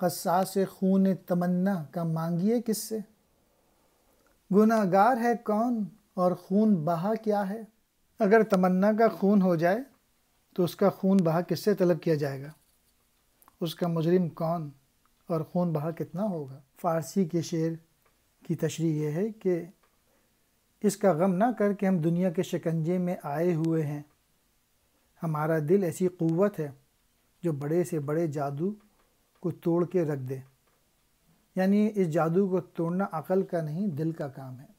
कसास खून तमन्ना का मांगिए किससे गुनागार है कौन और खून बहा क्या है अगर तमन्ना का खून हो जाए तो उसका खून बहा किससे तलब किया जाएगा उसका मुजरिम कौन और खून बहा कितना होगा फ़ारसी के शेर की तशरी यह है कि इसका गम ना करके हम दुनिया के शिकंजे में आए हुए हैं हमारा दिल ऐसी क़वत है जो बड़े से बड़े जादू को तोड़ के रख दे यानी इस जादू को तोड़ना अकल का नहीं दिल का काम है